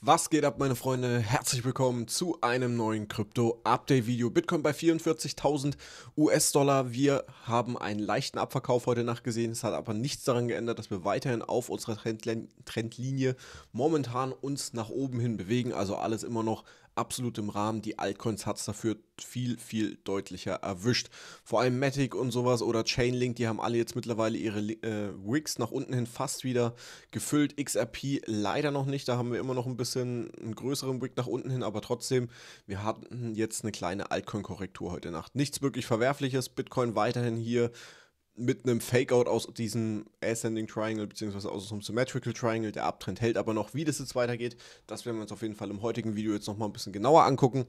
Was geht ab, meine Freunde? Herzlich willkommen zu einem neuen Krypto-Update-Video. Bitcoin bei 44.000 US-Dollar. Wir haben einen leichten Abverkauf heute Nacht gesehen. Es hat aber nichts daran geändert, dass wir weiterhin auf unserer Trendlinie momentan uns nach oben hin bewegen. Also alles immer noch absolut im Rahmen. Die Altcoins hat es dafür viel, viel deutlicher erwischt. Vor allem Matic und sowas oder Chainlink, die haben alle jetzt mittlerweile ihre äh, Wigs nach unten hin fast wieder gefüllt. XRP leider noch nicht, da haben wir immer noch ein bisschen einen größeren Wick nach unten hin, aber trotzdem, wir hatten jetzt eine kleine Altcoin-Korrektur heute Nacht. Nichts wirklich Verwerfliches, Bitcoin weiterhin hier mit einem Fakeout aus diesem Ascending Triangle beziehungsweise aus dem Symmetrical Triangle. Der Abtrend hält aber noch, wie das jetzt weitergeht. Das werden wir uns auf jeden Fall im heutigen Video jetzt nochmal ein bisschen genauer angucken.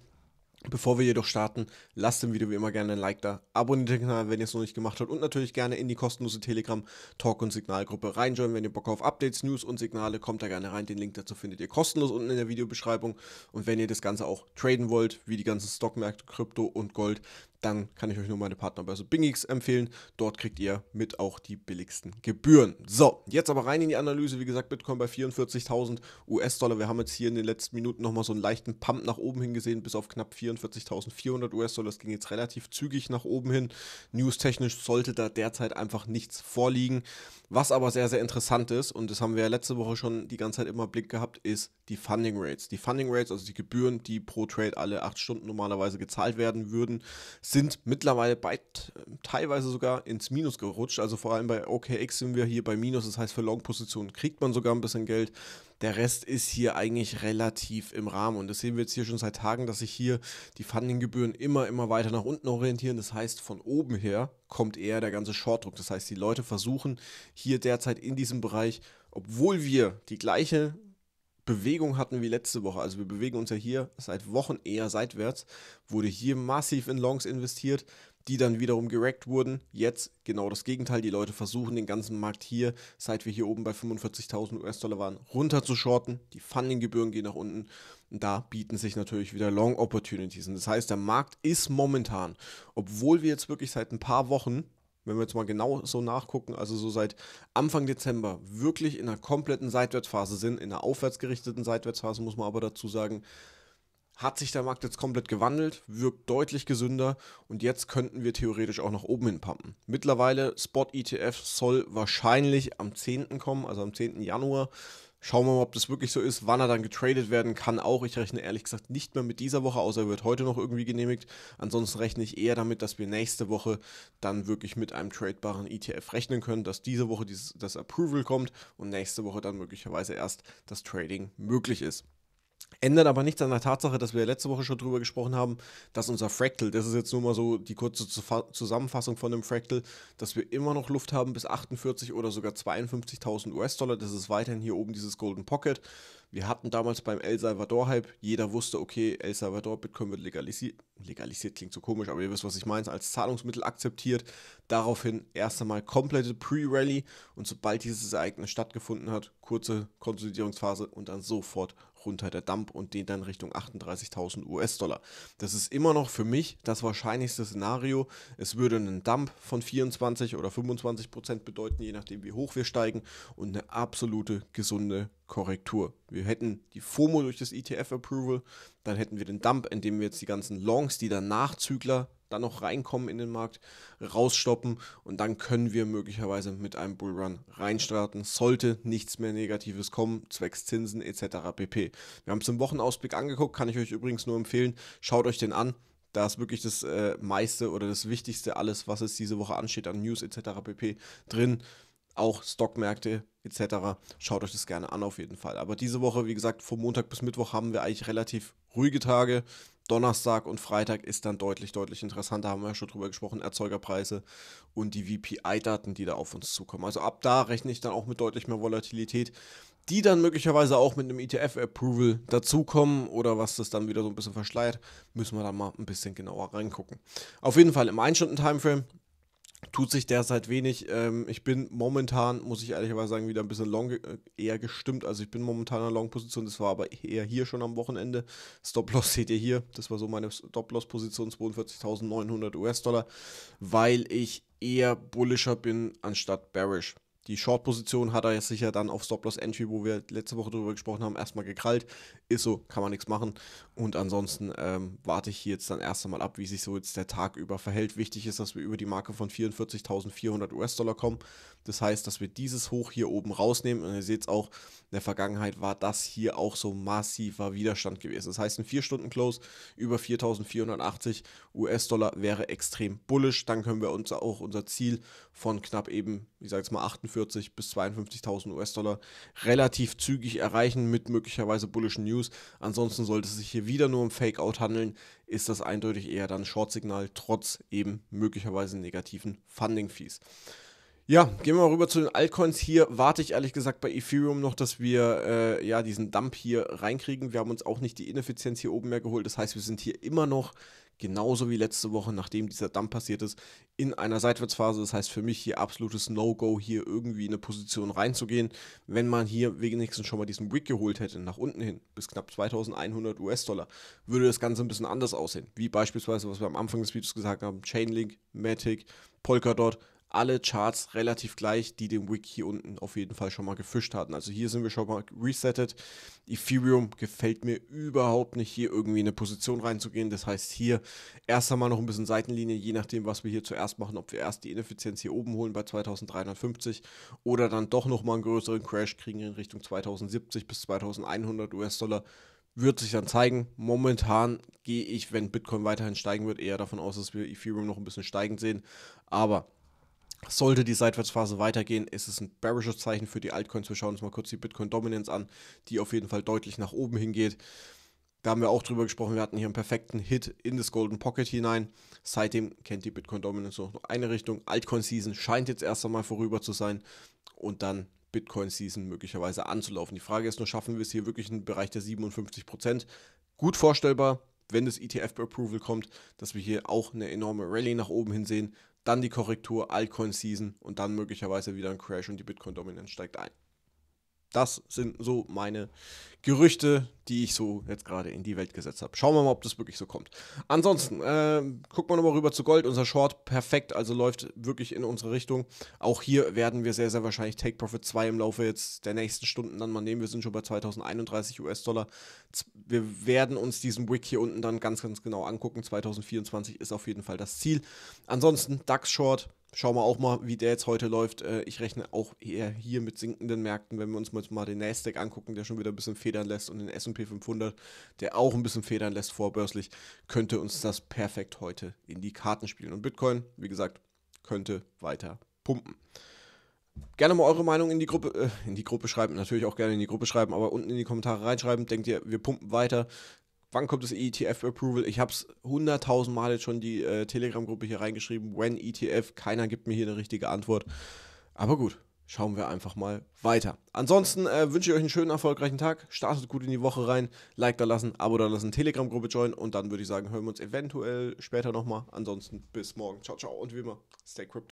Bevor wir jedoch starten, lasst dem Video wie immer gerne ein Like da, abonniert den Kanal, wenn ihr es noch nicht gemacht habt und natürlich gerne in die kostenlose Telegram Talk und Signalgruppe reinjoinen, wenn ihr Bock auf Updates, News und Signale, kommt da gerne rein, den Link dazu findet ihr kostenlos unten in der Videobeschreibung und wenn ihr das Ganze auch traden wollt, wie die ganzen Stockmärkte, Krypto und Gold, dann kann ich euch nur meine Partnerbörse BingX empfehlen. Dort kriegt ihr mit auch die billigsten Gebühren. So, jetzt aber rein in die Analyse. Wie gesagt, Bitcoin bei 44.000 US-Dollar. Wir haben jetzt hier in den letzten Minuten nochmal so einen leichten Pump nach oben hingesehen, bis auf knapp 44.400 US-Dollar. Das ging jetzt relativ zügig nach oben hin. News-technisch sollte da derzeit einfach nichts vorliegen. Was aber sehr, sehr interessant ist, und das haben wir ja letzte Woche schon die ganze Zeit immer im Blick gehabt, ist die Funding Rates. Die Funding Rates, also die Gebühren, die pro Trade alle acht Stunden normalerweise gezahlt werden würden, sind mittlerweile bei, ähm, teilweise sogar ins Minus gerutscht. Also vor allem bei OKX sind wir hier bei Minus, das heißt für Long-Positionen kriegt man sogar ein bisschen Geld. Der Rest ist hier eigentlich relativ im Rahmen und das sehen wir jetzt hier schon seit Tagen, dass sich hier die Fundinggebühren immer, immer weiter nach unten orientieren. Das heißt, von oben her kommt eher der ganze Shortdruck. Das heißt, die Leute versuchen hier derzeit in diesem Bereich, obwohl wir die gleiche Bewegung hatten wie letzte Woche. Also wir bewegen uns ja hier seit Wochen eher seitwärts. Wurde hier massiv in Longs investiert, die dann wiederum gerackt wurden. Jetzt genau das Gegenteil. Die Leute versuchen den ganzen Markt hier, seit wir hier oben bei 45.000 US-Dollar waren, runter zu shorten. Die Fundinggebühren gehen nach unten. Und da bieten sich natürlich wieder Long Opportunities. Und das heißt, der Markt ist momentan, obwohl wir jetzt wirklich seit ein paar Wochen wenn wir jetzt mal genau so nachgucken, also so seit Anfang Dezember wirklich in einer kompletten Seitwärtsphase sind, in einer aufwärtsgerichteten Seitwärtsphase muss man aber dazu sagen, hat sich der Markt jetzt komplett gewandelt, wirkt deutlich gesünder und jetzt könnten wir theoretisch auch nach oben hin pumpen. Mittlerweile Spot ETF soll wahrscheinlich am 10. kommen, also am 10. Januar. Schauen wir mal, ob das wirklich so ist, wann er dann getradet werden kann. Auch ich rechne ehrlich gesagt nicht mehr mit dieser Woche, außer er wird heute noch irgendwie genehmigt. Ansonsten rechne ich eher damit, dass wir nächste Woche dann wirklich mit einem tradebaren ETF rechnen können, dass diese Woche dieses, das Approval kommt und nächste Woche dann möglicherweise erst das Trading möglich ist. Ändert aber nichts an der Tatsache, dass wir letzte Woche schon drüber gesprochen haben, dass unser Fractal, das ist jetzt nur mal so die kurze Zusammenfassung von dem Fractal, dass wir immer noch Luft haben bis 48 oder sogar 52.000 US-Dollar. Das ist weiterhin hier oben dieses Golden Pocket. Wir hatten damals beim El Salvador-Hype, jeder wusste, okay, El Salvador, Bitcoin wird legalisiert. Legalisiert klingt so komisch, aber ihr wisst, was ich meine, als Zahlungsmittel akzeptiert. Daraufhin erst einmal komplette Pre-Rally und sobald dieses Ereignis stattgefunden hat, kurze Konsolidierungsphase und dann sofort runter der Dump und den dann Richtung 38.000 US-Dollar. Das ist immer noch für mich das wahrscheinlichste Szenario. Es würde einen Dump von 24 oder 25 Prozent bedeuten, je nachdem wie hoch wir steigen und eine absolute gesunde Korrektur. Wir hätten die FOMO durch das ETF-Approval, dann hätten wir den Dump, indem wir jetzt die ganzen Longs, die dann Nachzügler dann noch reinkommen in den Markt, rausstoppen und dann können wir möglicherweise mit einem Bullrun reinstarten, sollte nichts mehr Negatives kommen, zwecks Zinsen etc. pp. Wir haben es im Wochenausblick angeguckt, kann ich euch übrigens nur empfehlen, schaut euch den an. Da ist wirklich das äh, meiste oder das Wichtigste, alles, was es diese Woche ansteht an News etc. pp. drin auch Stockmärkte etc. Schaut euch das gerne an auf jeden Fall. Aber diese Woche, wie gesagt, vom Montag bis Mittwoch haben wir eigentlich relativ ruhige Tage. Donnerstag und Freitag ist dann deutlich, deutlich interessanter, haben wir ja schon drüber gesprochen, Erzeugerpreise und die VPI-Daten, die da auf uns zukommen. Also ab da rechne ich dann auch mit deutlich mehr Volatilität, die dann möglicherweise auch mit einem ETF-Approval dazukommen oder was das dann wieder so ein bisschen verschleiert, müssen wir da mal ein bisschen genauer reingucken. Auf jeden Fall im 1-Stunden-Timeframe tut sich derzeit wenig. Ähm, ich bin momentan, muss ich ehrlicherweise sagen, wieder ein bisschen long äh, eher gestimmt. Also ich bin momentan in einer Long-Position, das war aber eher hier schon am Wochenende. Stop-Loss seht ihr hier. Das war so meine Stop-Loss-Position, 42.900 US-Dollar, weil ich eher bullischer bin anstatt bearish. Die Short-Position hat er jetzt sicher dann auf Stop-Loss-Entry, wo wir letzte Woche darüber gesprochen haben, erstmal gekrallt. Ist so, kann man nichts machen. Und ansonsten ähm, warte ich hier jetzt dann erst einmal ab, wie sich so jetzt der Tag über verhält. Wichtig ist, dass wir über die Marke von 44.400 US-Dollar kommen. Das heißt, dass wir dieses Hoch hier oben rausnehmen. Und ihr seht es auch, in der Vergangenheit war das hier auch so massiver Widerstand gewesen. Das heißt, ein 4-Stunden-Close über 4.480 US-Dollar wäre extrem bullisch. Dann können wir uns auch unser Ziel von knapp eben, ich sage jetzt mal 48, 45 bis 52.000 US-Dollar relativ zügig erreichen mit möglicherweise bullischen News. Ansonsten sollte es sich hier wieder nur um Fake-Out handeln, ist das eindeutig eher dann Short-Signal trotz eben möglicherweise negativen Funding-Fees. Ja, gehen wir mal rüber zu den Altcoins. Hier warte ich ehrlich gesagt bei Ethereum noch, dass wir äh, ja diesen Dump hier reinkriegen. Wir haben uns auch nicht die Ineffizienz hier oben mehr geholt. Das heißt, wir sind hier immer noch genauso wie letzte Woche, nachdem dieser Dump passiert ist, in einer Seitwärtsphase. Das heißt für mich hier absolutes No-Go, hier irgendwie in eine Position reinzugehen, wenn man hier wenigstens schon mal diesen Wick geholt hätte, nach unten hin, bis knapp 2100 US-Dollar, würde das Ganze ein bisschen anders aussehen. Wie beispielsweise, was wir am Anfang des Videos gesagt haben, Chainlink, Matic, Polkadot, alle Charts relativ gleich, die den Wick hier unten auf jeden Fall schon mal gefischt hatten. Also hier sind wir schon mal resettet. Ethereum gefällt mir überhaupt nicht, hier irgendwie in eine Position reinzugehen. Das heißt hier erst einmal noch ein bisschen Seitenlinie, je nachdem, was wir hier zuerst machen, ob wir erst die Ineffizienz hier oben holen bei 2350 oder dann doch nochmal einen größeren Crash kriegen in Richtung 2070 bis 2100 US-Dollar wird sich dann zeigen. Momentan gehe ich, wenn Bitcoin weiterhin steigen wird, eher davon aus, dass wir Ethereum noch ein bisschen steigend sehen. Aber sollte die Seitwärtsphase weitergehen, ist es ein bearishes Zeichen für die Altcoins. Wir schauen uns mal kurz die Bitcoin Dominance an, die auf jeden Fall deutlich nach oben hingeht. Da haben wir auch drüber gesprochen. Wir hatten hier einen perfekten Hit in das Golden Pocket hinein. Seitdem kennt die Bitcoin Dominance noch eine Richtung. Altcoin Season scheint jetzt erst einmal vorüber zu sein und dann Bitcoin Season möglicherweise anzulaufen. Die Frage ist nur, schaffen wir es hier wirklich in den Bereich der 57 Gut vorstellbar, wenn das ETF-Approval kommt, dass wir hier auch eine enorme Rallye nach oben hin sehen, dann die Korrektur, Altcoin-Season und dann möglicherweise wieder ein Crash und die Bitcoin-Dominanz steigt ein. Das sind so meine Gerüchte, die ich so jetzt gerade in die Welt gesetzt habe. Schauen wir mal, ob das wirklich so kommt. Ansonsten, äh, gucken wir nochmal rüber zu Gold. Unser Short perfekt, also läuft wirklich in unsere Richtung. Auch hier werden wir sehr, sehr wahrscheinlich Take Profit 2 im Laufe jetzt der nächsten Stunden dann mal nehmen. Wir sind schon bei 2031 US-Dollar. Wir werden uns diesen Wick hier unten dann ganz, ganz genau angucken. 2024 ist auf jeden Fall das Ziel. Ansonsten DAX Short schauen wir auch mal, wie der jetzt heute läuft. Äh, ich rechne auch eher hier mit sinkenden Märkten, wenn wir uns mal den Nasdaq angucken, der schon wieder ein bisschen federn lässt und den S&P 500, der auch ein bisschen federn lässt vorbörslich, könnte uns das perfekt heute in die Karten spielen. Und Bitcoin, wie gesagt, könnte weiter pumpen. Gerne mal eure Meinung in die Gruppe, äh, in die Gruppe schreiben, natürlich auch gerne in die Gruppe schreiben, aber unten in die Kommentare reinschreiben. Denkt ihr, wir pumpen weiter? wann kommt das ETF-Approval? Ich habe es hunderttausend Mal jetzt schon die äh, Telegram-Gruppe hier reingeschrieben. When ETF, keiner gibt mir hier eine richtige Antwort. Aber gut, schauen wir einfach mal weiter. Ansonsten äh, wünsche ich euch einen schönen, erfolgreichen Tag. Startet gut in die Woche rein. Like da lassen, Abo da lassen, Telegram-Gruppe joinen. Und dann würde ich sagen, hören wir uns eventuell später nochmal. Ansonsten bis morgen. Ciao, ciao. Und wie immer, stay crypto.